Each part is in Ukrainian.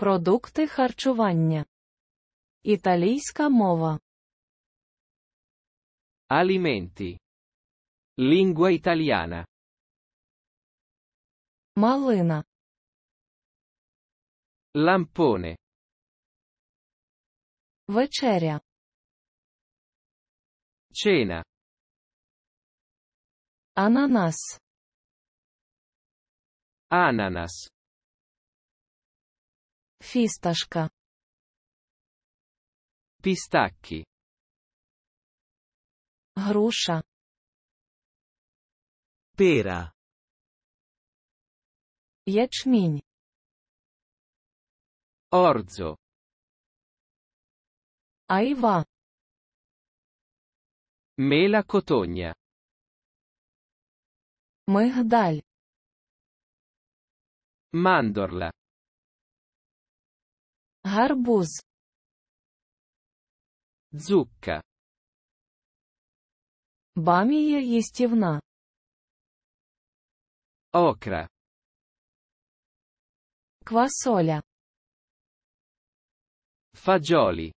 Продукти харчування. Італійська мова. Alimenti. Lingua italiana. Малина. Lamпоне. Вечеря. Cena. Ананас. Ananas. Фісташка. Pistacchi. Груша. Pera. Ячмінь. Orzo. Айва. Mela cotogna. Мигдаль. Mandorla гарбуз, Zucca. бамія їстівна, Окра. квасоля, Fagioli.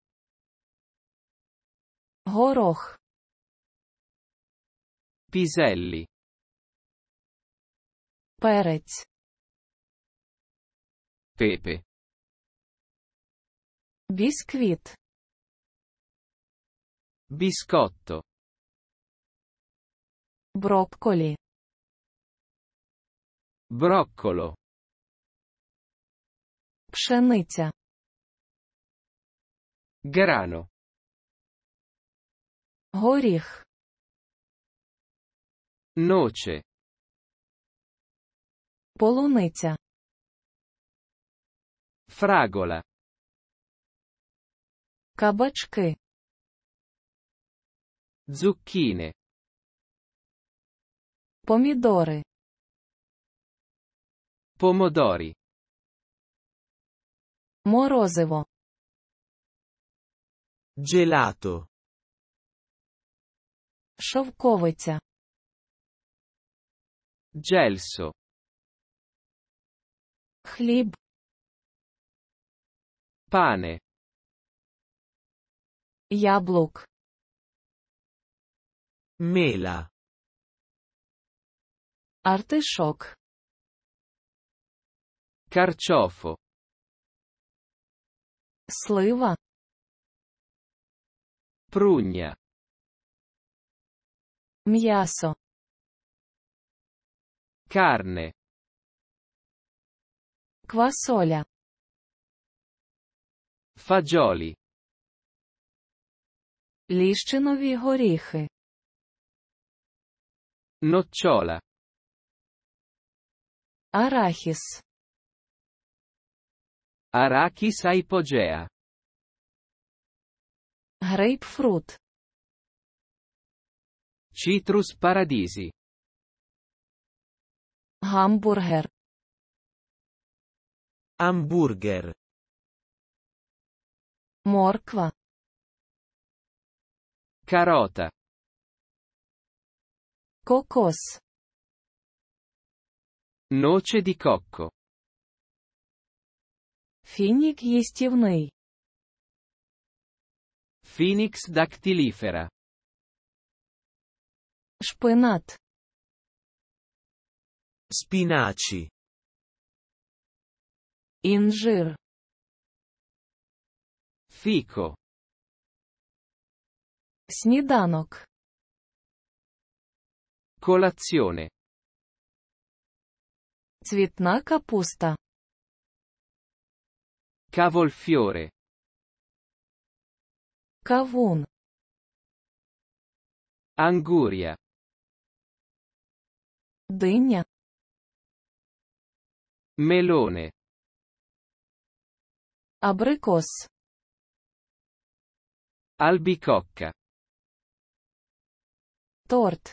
горох, Piselli. перець, Pepe. Бісквіт. Biscotto. Broccoli. Broccolo. Пшениця. Grano. Горіх. Noce. Полуниця. Fragola. Кабачки. Zucchine. Помідори. Pomodori. Морозиво. Gelato. Шовковиця. джельсо, Хліб. Pane. Яблок. Мела. Артишок. Carciofo. Слива. Прунья. М'ясо. Карне. Квасоля. Fagioli. Ліщинові горіхи. Nocciola. Арахіс. Arachis aipogea. Грейпфрут. Citrus paradisi. Hamburger. Hamburger. Morqua. Carota. Cocos. Noce di cocco. Финик естивный. Phoenix dactilifera. Шпинат. Spinaci. Инжир. Fico. Сніданок. Colazione. Цвітна капуста. Cavolfiore. Кавун. Anguria. Диня. Melone. Абрикос. Albicocca. Торт.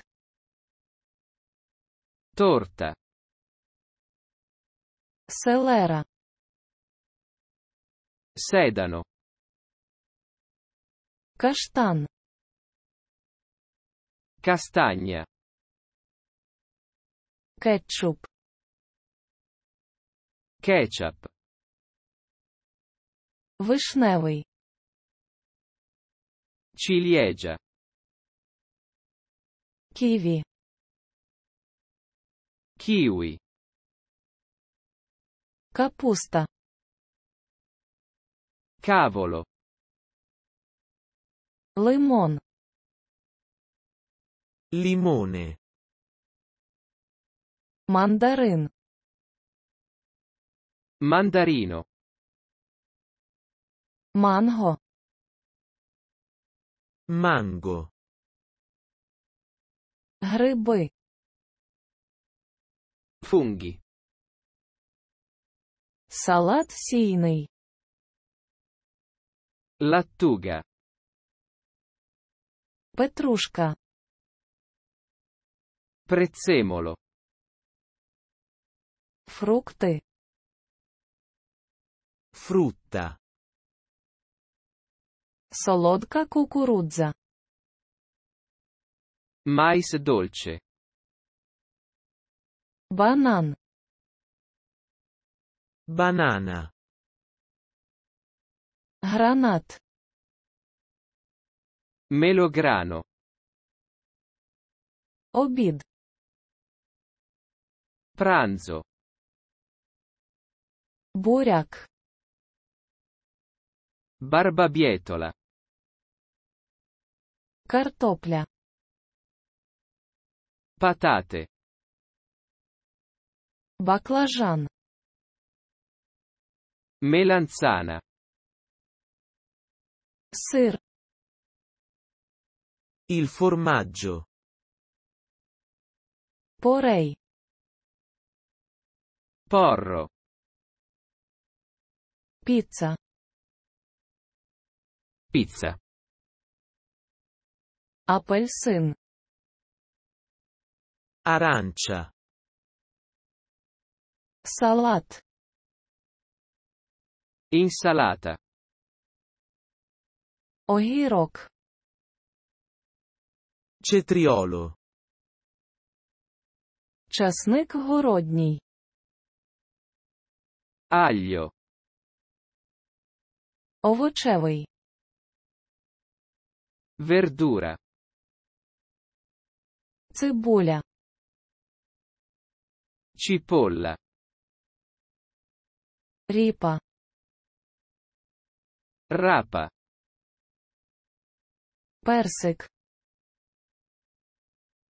Торта. Селера. Sedano. Каштан. Кастання, Кетчуп. Кетчуп, Вишневий. Ciliegia. kiwi kiwi Капуста. Cavolo. limon Limone. mandarin Mandarino. Манго. Mango. Гриби. фунги, Салат сійний. латуга, Петрушка. Прецемоло. Фрукти. Фрутта. Солодка кукурудза. Mais dolce. Банан. Banana. Гранат. Melograno. Обід. Pranzo. Буряк. Barbabietola. Картопля. Patate. Баклажан. Melanzana. Sir. Il formaggio. Porei. Porro. Pizza. Pizza. Апельсин. Arancia. Салат. Insalata. Огірок. Cetriolo. Часник городній. Aglio. Овочевий. Вердура, Цибуля. Cipolla. Ripa. Рапа. Персик.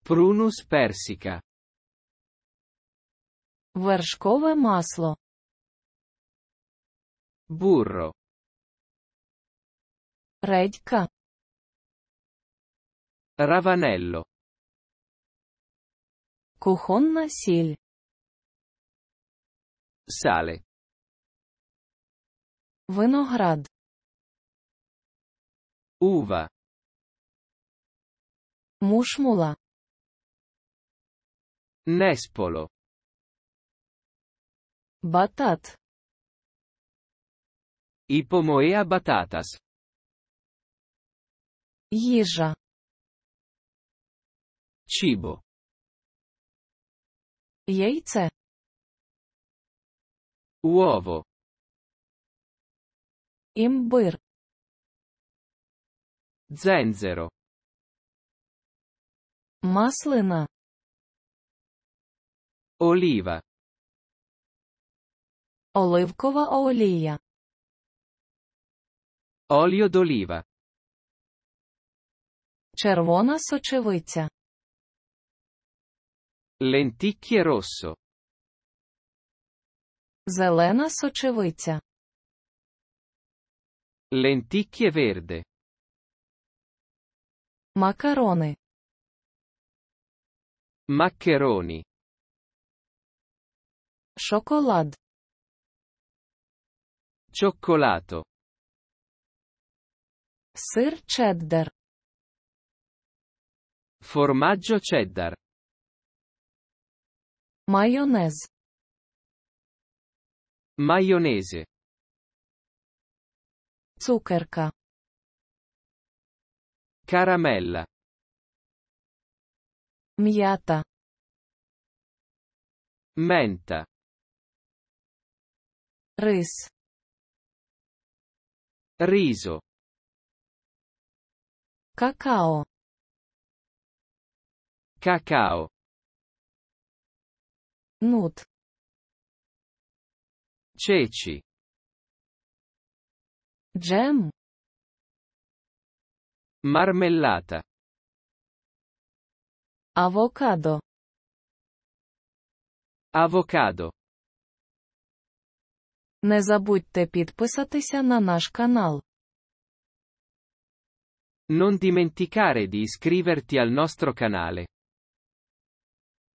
Прунус персика. Вершкове масло. Бурро. Редька. Раванелло. Кухонна сіль. Sale. Виноград. Uva. Мушмула. Nespolo. Батат. Ipomoea batatas. Їжа. Cibo. Яйце. Uovo. Имбир. Зензеро. Маслина. Оліва. Оливкова олія. Оліо d'oliva. Червона сочевиця. Лентікє росо. Зелена сочевиця. Lenticchie verde. Макарони. Maccheroni. Шоколад. Cioccolato. Сир чеддер. Formaggio cheddar. Майонез. Maionese. Zuckerka. Caramella. Miata. Menta. Ris. Riso. Cacao. Cacao. Nut. Ceci. Jam. Marmellata. Avocado. Авокадо. Не забудьте підписатися на наш канал. Non dimenticare di iscriverti al nostro canale.